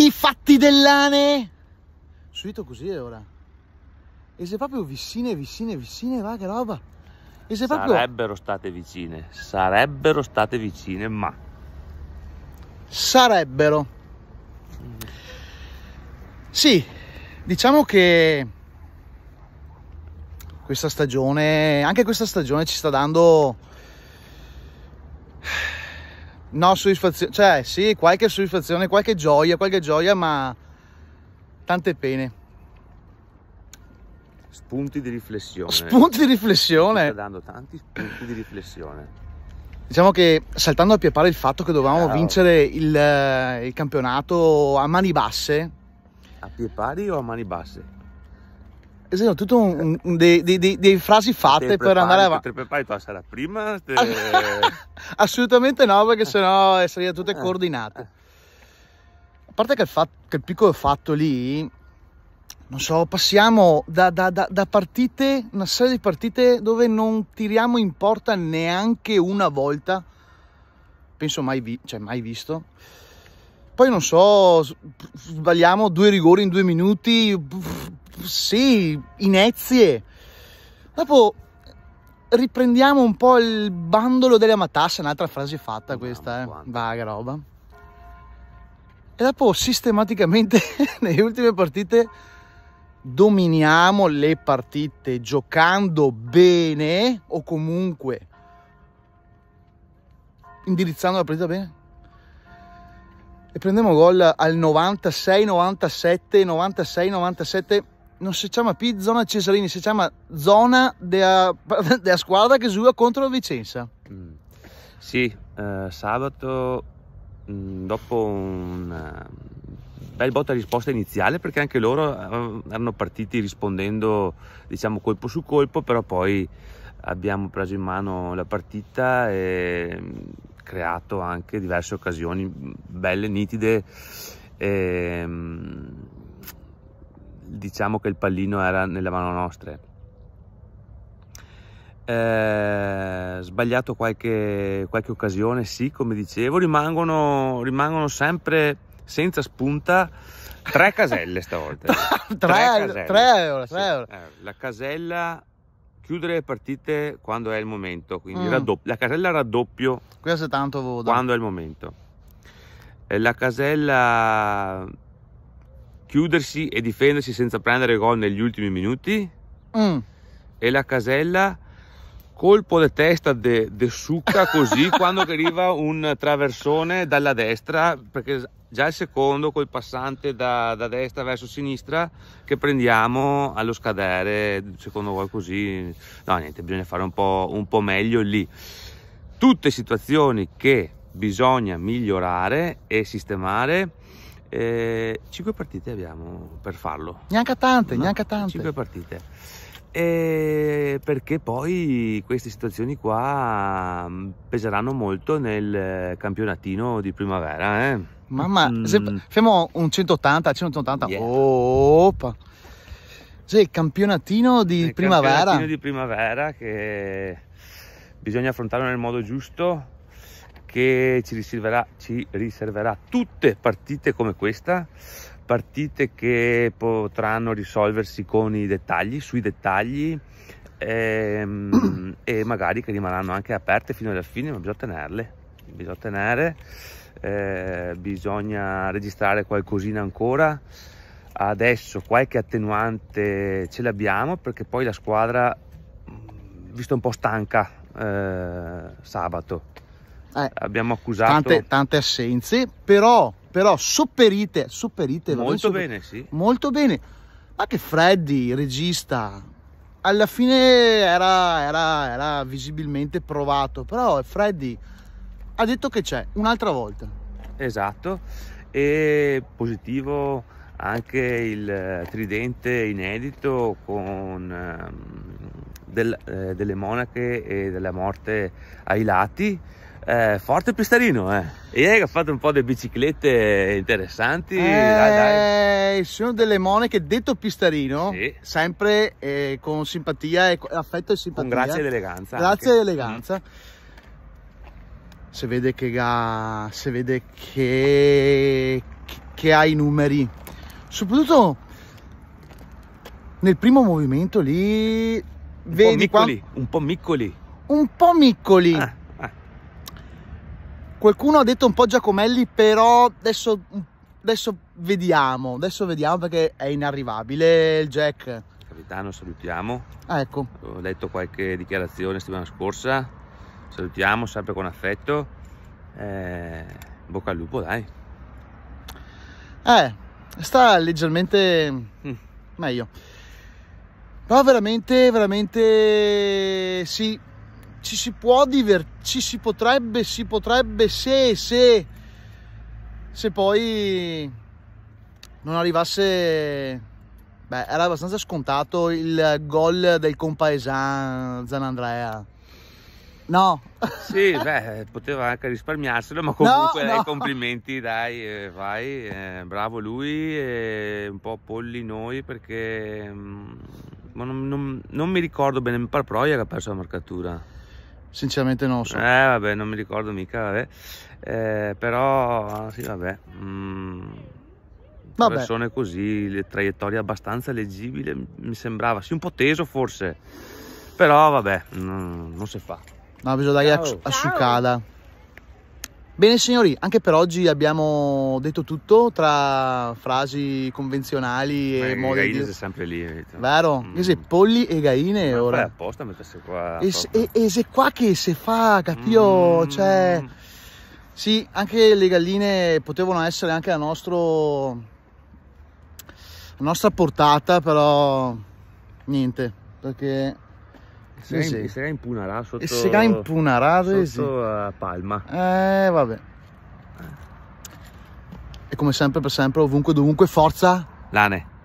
I fatti dell'ane! Subito così è ora. E se proprio vicine, vicine, vicine, va che roba. E se proprio... Sarebbero state vicine, sarebbero state vicine, ma... Sarebbero. Sì, diciamo che questa stagione, anche questa stagione ci sta dando no soddisfazione, cioè sì, qualche soddisfazione, qualche gioia, qualche gioia, ma tante pene. Spunti di riflessione. Spunti di riflessione. Sto dando tanti spunti di riflessione. Diciamo che saltando a piepare il fatto che dovevamo oh. vincere il, eh, il campionato a mani basse. A piepari o a mani basse? Esatto, tutto un, un, dei, dei, dei, dei, frasi fatte per andare avanti. Te prepari tu la prima? Te... Assolutamente no, perché eh. sennò sarebbero tutte eh. coordinate. A parte che il, fatto, che il piccolo fatto lì, non so, passiamo da, da, da, da, partite, una serie di partite dove non tiriamo in porta neanche una volta, penso mai, vi, cioè mai visto. Poi non so, sbagliamo due rigori in due minuti, sì, inezie. Dopo riprendiamo un po' il bandolo delle matassa, un'altra frase fatta questa, eh. vaga roba. E dopo sistematicamente nelle ultime partite dominiamo le partite giocando bene o comunque indirizzando la partita bene. E prendiamo gol al 96, 97, 96, 97 non si chiama più zona Cesarini, si chiama zona della, della squadra che gioca contro la Vicenza. Mm. Sì, eh, sabato mm, dopo un eh, bel botta risposta iniziale perché anche loro eh, erano partiti rispondendo diciamo colpo su colpo, però poi abbiamo preso in mano la partita e mm, creato anche diverse occasioni mm, belle, nitide. E, diciamo che il pallino era nelle mani nostre. Eh, sbagliato qualche, qualche, occasione, sì, come dicevo, rimangono, rimangono sempre senza spunta tre caselle stavolta. tre, tre, tre, euro, sì. euro. Eh, la casella chiudere le partite quando è il momento, quindi mm. raddoppio, la casella raddoppio Questo è tanto quando è il momento. Eh, la casella chiudersi e difendersi senza prendere gol negli ultimi minuti. Mm. E la casella colpo di testa de, de succa così quando arriva un traversone dalla destra perché già il secondo col passante da, da destra verso sinistra che prendiamo allo scadere secondo voi così no niente bisogna fare un po', un po meglio lì tutte situazioni che bisogna migliorare e sistemare eh, cinque partite abbiamo per farlo. Neanche tante, no? neanche tante. Cinque partite. Eh, perché poi queste situazioni qua mm, peseranno molto nel campionatino di primavera. Eh? Mamma, mm. se fermo un 180, 180, yeah. oppa. Cioè, il campionatino di il primavera. campionatino di primavera che bisogna affrontarlo nel modo giusto che ci riserverà, ci riserverà tutte partite come questa, partite che potranno risolversi con i dettagli, sui dettagli ehm, e magari che rimarranno anche aperte fino alla fine, ma bisogna tenerle, bisogna tenere, eh, bisogna registrare qualcosina ancora. Adesso qualche attenuante ce l'abbiamo perché poi la squadra, mm, visto un po' stanca eh, sabato, eh, abbiamo accusato tante, tante assenze, però, però sopperite, sopperite molto bene, sopper sì. Molto bene. Ma che Freddy, regista, alla fine era, era, era visibilmente provato, però Freddy ha detto che c'è un'altra volta. Esatto, e positivo anche il tridente inedito con ehm, del, eh, delle monache e della morte ai lati. Eh, forte Pistarino, eh. Ieri ha fatto un po' di biciclette interessanti. Eh, dai, dai. Sono delle monache, detto Pistarino, sì. sempre eh, con simpatia, e, affetto e simpatia. Con grazia ed eleganza. Grazie ed mm. eleganza. Si vede che, ga, se vede che, che ha i numeri. Soprattutto nel primo movimento lì vedi miccoli, un po' miccoli. Un po' miccoli. Ah, ah. Qualcuno ha detto un po' Giacomelli, però adesso, adesso vediamo, adesso vediamo perché è inarrivabile il Jack. Capitano, salutiamo. Ah, ecco. Ho letto qualche dichiarazione settimana scorsa, salutiamo sempre con affetto. Eh, bocca al lupo, dai. Eh, sta leggermente mm. meglio però veramente veramente sì ci si può divertire ci si potrebbe si potrebbe se se se poi non arrivasse beh era abbastanza scontato il gol del compaesan Zanandrea No. sì, beh, poteva anche risparmiarselo, ma comunque no, no. complimenti, dai, eh, vai, eh, bravo lui e eh, un po' polli noi perché... Mh, mm, ma non, non, non mi ricordo bene, mi pare Proia che ha perso la marcatura. Sinceramente non so. Eh vabbè, non mi ricordo mica, vabbè. Eh, però sì, vabbè. Mm, vabbè. Persone così, le traiettorie abbastanza leggibile, mi sembrava. Sì, un po' teso forse. Però vabbè, non, non si fa. No, bisogna dare a, a Ciao. Sucada. Bene signori, anche per oggi abbiamo detto tutto tra frasi convenzionali e eh, modi di... Gaines è sempre lì. Vito. Vero? Mm. se polli e gaine Ma ora... apposta mettersi qua... E se, e, e se, qua che se fa, capito? Mm. Cioè... Sì, anche le galline potevano essere anche la, nostro... la nostra portata, però niente, perché sì, sì. Sarà impunerà sotto... Sarà impunerà, sì. a Palma. Eh, vabbè. Eh. E come sempre, per sempre, ovunque, dovunque, forza... Lane.